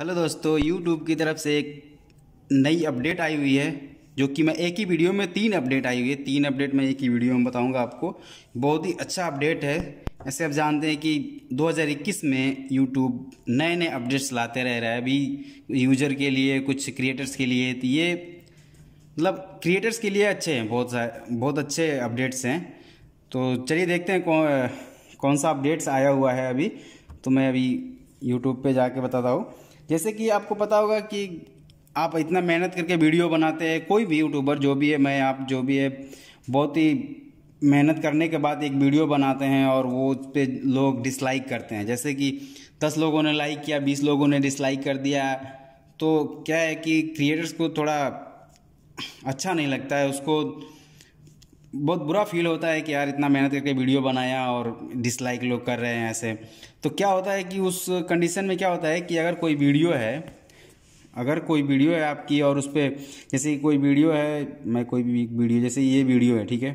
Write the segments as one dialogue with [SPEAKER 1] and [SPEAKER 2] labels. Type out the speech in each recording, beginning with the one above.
[SPEAKER 1] hello दोस्तों YouTube की तरफ से एक नई अपडेट आई हुई है जो कि मैं एक ही वीडियो में तीन अपडेट आई हुई है तीन अपडेट मैं एक ही वीडियो में बताऊंगा आपको बहुत ही अच्छा अपडेट है ऐसे आप जानते हैं कि 2021 में यूट्यूब नए नए अपडेट्स लाते रह रहा है अभी यूजर के लिए कुछ क्रिएटर्स के लिए तो ये मतलब क्रिएटर्स के लिए अच्छे हैं बहुत सारे बहुत अच्छे अपडेट्स हैं तो चलिए देखते हैं कौन कौन सा अपडेट्स आया हुआ है अभी तो मैं अभी यूट्यूब पर जाके बताता हूँ जैसे कि आपको पता होगा कि आप इतना मेहनत करके वीडियो बनाते हैं कोई भी यूट्यूबर जो भी है मैं आप जो भी है बहुत ही मेहनत करने के बाद एक वीडियो बनाते हैं और वो उस पर लोग डिसलाइक करते हैं जैसे कि दस लोगों ने लाइक किया बीस लोगों ने डिसलाइक कर दिया तो क्या है कि क्रिएटर्स को थोड़ा अच्छा नहीं लगता है उसको बहुत बुरा फील होता है कि यार इतना मेहनत करके वीडियो बनाया और डिसलाइक लोग कर रहे हैं ऐसे तो क्या होता है कि उस कंडीशन में क्या होता है कि अगर कोई वीडियो है अगर कोई वीडियो है आपकी और उस पर जैसे कोई वीडियो है मैं कोई भी वीडियो जैसे ये वीडियो है ठीक है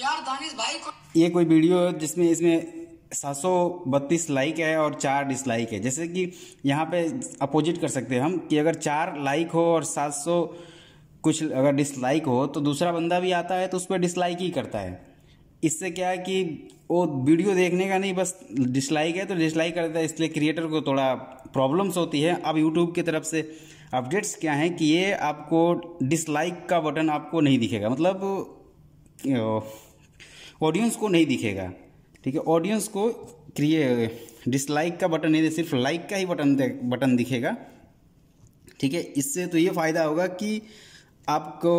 [SPEAKER 1] यार दानिश भाई को... ये कोई वीडियो है जिसमें इसमें सात सौ बत्तीस लाइक है और चार डिसलाइक है जैसे कि यहाँ पे अपोजिट कर सकते हैं हम कि अगर चार लाइक हो और सात सौ कुछ अगर डिसलाइक हो तो दूसरा बंदा भी आता है तो उस पर डिसलाइक ही करता है इससे क्या है कि वो वीडियो देखने का नहीं बस डिसलाइक है तो डिसलाइक करता है इसलिए क्रिएटर को थोड़ा प्रॉब्लम्स होती है अब यूट्यूब की तरफ से अपडेट्स क्या हैं कि ये आपको डिसलाइक का बटन आपको नहीं दिखेगा मतलब ऑडियंस को नहीं दिखेगा ठीक है ऑडियंस को क्रिए डिसलाइक का बटन नहीं सिर्फ लाइक का ही बटन बटन दिखेगा ठीक है इससे तो ये फ़ायदा होगा कि आपको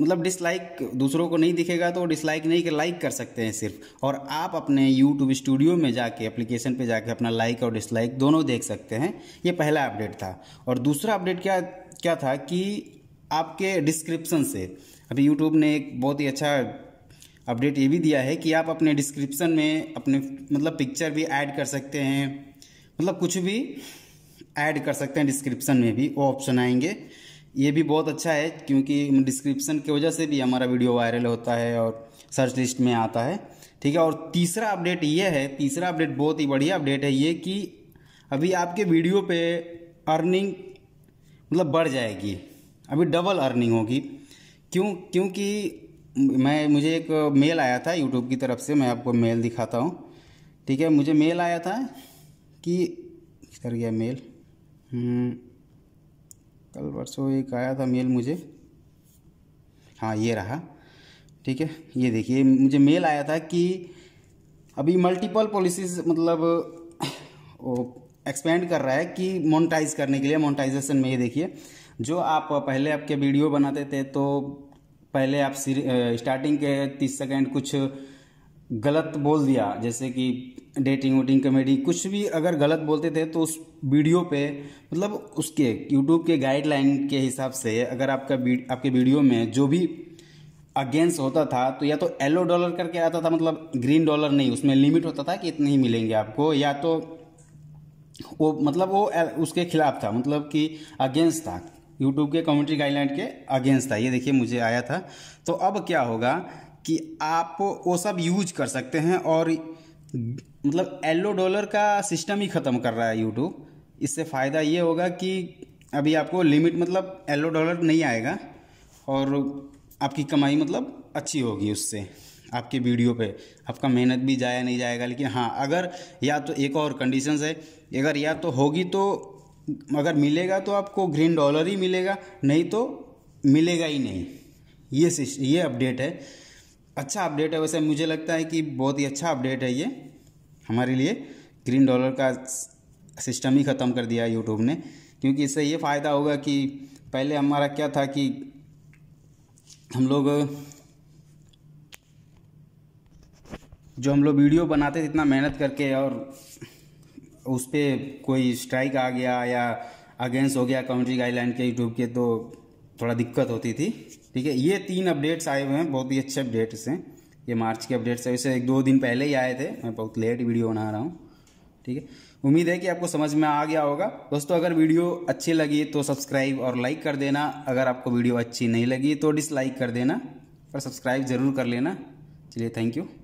[SPEAKER 1] मतलब डिसलाइक दूसरों को नहीं दिखेगा तो डिसलाइक नहीं कर लाइक कर सकते हैं सिर्फ और आप अपने यूट्यूब स्टूडियो में जाके एप्लीकेशन पे जाके अपना लाइक और डिसलाइक दोनों देख सकते हैं ये पहला अपडेट था और दूसरा अपडेट क्या क्या था कि आपके डिस्क्रिप्सन से अभी यूट्यूब ने एक बहुत ही अच्छा अपडेट ये भी दिया है कि आप अपने डिस्क्रिप्सन में अपने मतलब पिक्चर भी ऐड कर सकते हैं मतलब कुछ भी ऐड कर सकते हैं डिस्क्रिप्शन में भी वो ऑप्शन आएंगे ये भी बहुत अच्छा है क्योंकि डिस्क्रिप्शन की वजह से भी हमारा वीडियो वायरल होता है और सर्च लिस्ट में आता है ठीक है और तीसरा अपडेट ये है तीसरा अपडेट बहुत ही बढ़िया अपडेट है ये कि अभी आपके वीडियो पे अर्निंग मतलब बढ़ जाएगी अभी डबल अर्निंग होगी क्यों क्योंकि मैं मुझे एक मेल आया था यूट्यूब की तरफ से मैं आपको मेल दिखाता हूँ ठीक है मुझे मेल आया था कि कर गया मेल हम्म, कल परसों एक आया था मेल मुझे हाँ ये रहा ठीक है ये देखिए मुझे मेल आया था कि अभी मल्टीपल पॉलिसीज मतलब एक्सपेंड कर रहा है कि मोनटाइज करने के लिए मोनटाइजेशन में ये देखिए जो आप पहले आपके वीडियो बनाते थे तो पहले आप स्टार्टिंग के तीस सेकेंड कुछ गलत बोल दिया जैसे कि डेटिंग वोटिंग कमेडी कुछ भी अगर गलत बोलते थे तो उस वीडियो पे मतलब उसके यूट्यूब के गाइडलाइन के हिसाब से अगर आपका आपके वीडियो में जो भी अगेंस्ट होता था तो या तो येलो डॉलर करके आता था मतलब ग्रीन डॉलर नहीं उसमें लिमिट होता था कि इतने ही मिलेंगे आपको या तो वो मतलब वो उसके खिलाफ था मतलब कि अगेंस्ट था यूट्यूब के कम्युनिटी गाइडलाइन के अगेंस्ट था ये देखिए मुझे आया था तो अब क्या होगा कि आप वो सब यूज कर सकते हैं और मतलब एलो डॉलर का सिस्टम ही ख़त्म कर रहा है यूट्यूब इससे फ़ायदा ये होगा कि अभी आपको लिमिट मतलब एलो डॉलर नहीं आएगा और आपकी कमाई मतलब अच्छी होगी उससे आपके वीडियो पे आपका मेहनत भी जाया नहीं जाएगा लेकिन हाँ अगर या तो एक और कंडीशन है अगर या तो होगी तो अगर मिलेगा तो आपको ग्रीन डॉलर ही मिलेगा नहीं तो मिलेगा ही नहीं ये ये अपडेट है अच्छा अपडेट है वैसे मुझे लगता है कि बहुत ही अच्छा अपडेट है ये हमारे लिए ग्रीन डॉलर का सिस्टम ही ख़त्म कर दिया यूट्यूब ने क्योंकि इससे ये फ़ायदा होगा कि पहले हमारा क्या था कि हम लोग जो हम लोग वीडियो बनाते थे इतना मेहनत करके और उस पर कोई स्ट्राइक आ गया या अगेंस्ट हो गया कम्युनिटी गाइडलाइन के यूट्यूब के तो थोड़ा दिक्कत होती थी ठीक है ये तीन अपडेट्स आए हुए हैं बहुत ही अच्छे अपडेट्स हैं ये मार्च के अपडेट्स है इसे एक दो दिन पहले ही आए थे मैं बहुत लेट वीडियो बना रहा हूँ ठीक है उम्मीद है कि आपको समझ में आ गया होगा दोस्तों अगर वीडियो अच्छी लगी तो सब्सक्राइब और लाइक कर देना अगर आपको वीडियो अच्छी नहीं लगी तो डिसलाइक कर देना और सब्सक्राइब ज़रूर कर लेना चलिए थैंक यू